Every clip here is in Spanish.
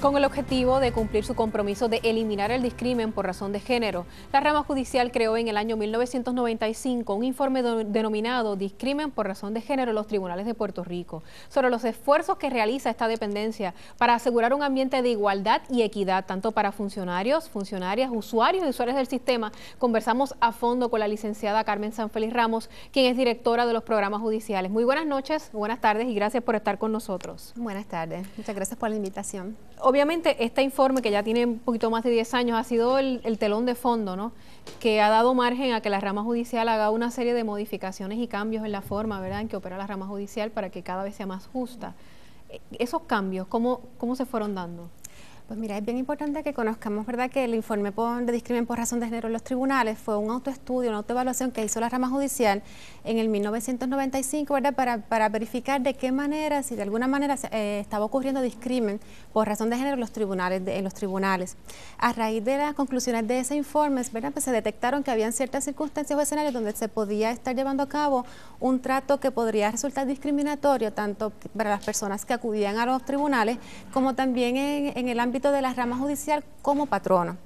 Con el objetivo de cumplir su compromiso de eliminar el discrimen por razón de género, la rama judicial creó en el año 1995 un informe denominado Discrimen por razón de género en los tribunales de Puerto Rico, sobre los esfuerzos que realiza esta dependencia para asegurar un ambiente de igualdad y equidad, tanto para funcionarios, funcionarias, usuarios y usuarios del sistema. Conversamos a fondo con la licenciada Carmen Sanfeliz Ramos, quien es directora de los programas judiciales. Muy buenas noches, buenas tardes y gracias por estar con nosotros. Buenas tardes, muchas gracias por la invitación obviamente este informe que ya tiene un poquito más de 10 años ha sido el, telón de fondo, ¿no? Que ha dado margen a que la rama judicial haga una serie de modificaciones y cambios en la forma, ¿verdad?, en que opera la rama judicial para que cada vez sea más justa. E, esos cambios, ¿cómo, cómo se fueron dando? Pues mira, es bien importante que conozcamos, ¿verdad?, que el informe de discriminación por razón de género en los tribunales fue un autoestudio, una autoevaluación que hizo la rama judicial en el 1995, ¿verdad?, para, verificar de qué manera, si de alguna manera eh, estaba ocurriendo discrimen por razón de género en los tribunales. los tribunales. A raíz de las conclusiones de ese informe, ¿verdad?, pues se detectaron que habían ciertas circunstancias o escenarios donde se podía estar llevando a cabo un trato que podría resultar discriminatorio tanto para las personas que acudían a los tribunales como también en el ámbito de la rama judicial como patrono.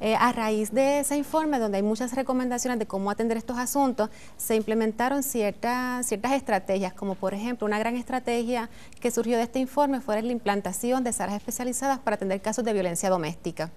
Eh, a raíz de ese informe, donde hay muchas recomendaciones de cómo atender estos asuntos, se implementaron ciertas, ciertas estrategias, como por ejemplo una gran estrategia que surgió de este informe fue la implantación de salas especializadas para atender casos de violencia doméstica.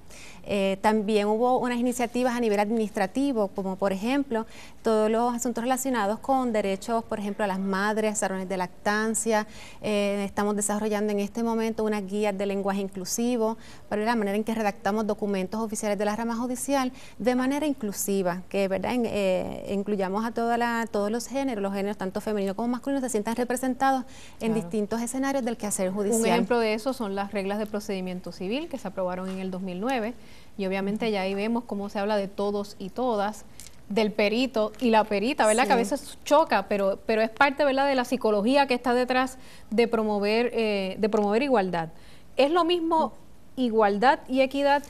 Eh, también hubo unas iniciativas a nivel administrativo, como por ejemplo todos los asuntos relacionados con derechos, por ejemplo, a las madres, salones de lactancia. Eh, estamos desarrollando en este momento una guía de lenguaje inclusivo para la manera en que redactamos documentos oficiales de la rama judicial de manera inclusiva, que verdad eh, incluyamos a toda la, todos los géneros, los géneros tanto femeninos como masculinos, se sientan representados en distintos escenarios del quehacer judicial. Un ejemplo de eso son las reglas de procedimiento civil que se aprobaron en el 2009 y obviamente ya ahí vemos cómo se habla de todos y todas del perito y la perita, ¿verdad? Que a veces choca, pero, pero es parte, ¿verdad?, de la psicología que está detrás de promover, eh, de promover igualdad. ¿Es lo mismo igualdad y equidad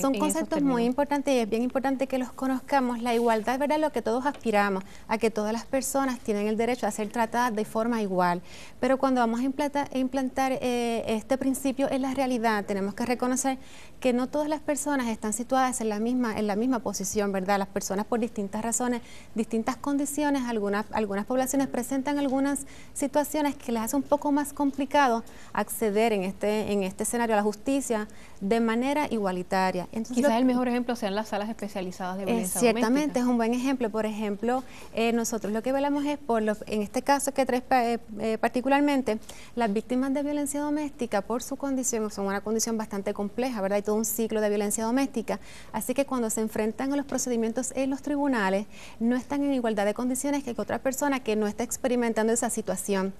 son conceptos muy importantes y es bien importante que los conozcamos. La igualdad ¿verdad? es lo que todos aspiramos, a que todas las personas tienen el derecho a ser tratadas de forma igual. Pero cuando vamos a implantar, eh, este principio en la realidad, tenemos que reconocer que no todas las personas están situadas en la misma, en la misma posición, ¿verdad? Las personas por distintas razones, distintas condiciones, algunas, algunas poblaciones presentan algunas situaciones que les hace un poco más complicado acceder en este, en este escenario a la justicia de manera igualitaria. Entonces, Quizás el mejor ejemplo sean las salas especializadas de violencia doméstica. Ciertamente, es un buen ejemplo. Por ejemplo, eh, nosotros lo que velamos es por los, en este caso que tres eh, eh, particularmente, las víctimas de violencia doméstica por su condición, son una condición bastante compleja, ¿verdad? Hay todo un ciclo de violencia doméstica. Así que cuando se enfrentan a los procedimientos en los tribunales, no están en igualdad de condiciones que otra persona que no está experimentando esa situación.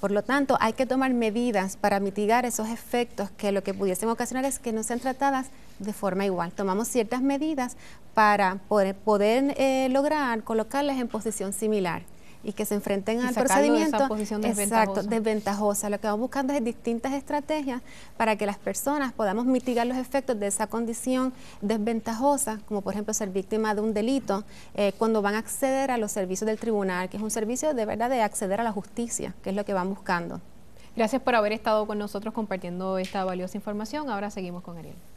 Por lo tanto, hay que tomar medidas para mitigar esos efectos que lo que pudiesen ocasionar es que no sean tratadas de forma igual. Tomamos ciertas medidas para poder, eh, lograr colocarlas en posición similar y que se enfrenten al procedimiento. De desventajosa. Exacto, desventajosa. Lo que vamos buscando es distintas estrategias para que las personas podamos mitigar los efectos de esa condición desventajosa, como por ejemplo ser víctima de un delito, eh, cuando van a acceder a los servicios del tribunal, que es un servicio de verdad de acceder a la justicia, que es lo que van buscando. Gracias por haber estado con nosotros compartiendo esta valiosa información. Ahora seguimos con Ariel.